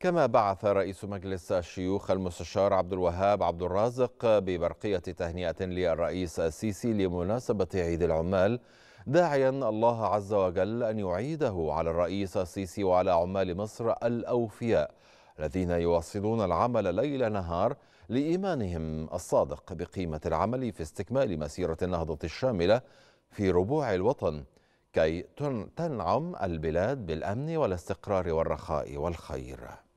كما بعث رئيس مجلس الشيوخ المستشار عبد الوهاب عبد الرازق ببرقية تهنئة للرئيس السيسي لمناسبة عيد العمال داعيا الله عز وجل أن يعيده على الرئيس السيسي وعلى عمال مصر الأوفياء الذين يواصلون العمل ليل نهار لإيمانهم الصادق بقيمة العمل في استكمال مسيرة النهضة الشاملة في ربوع الوطن كي تنعم البلاد بالأمن والاستقرار والرخاء والخير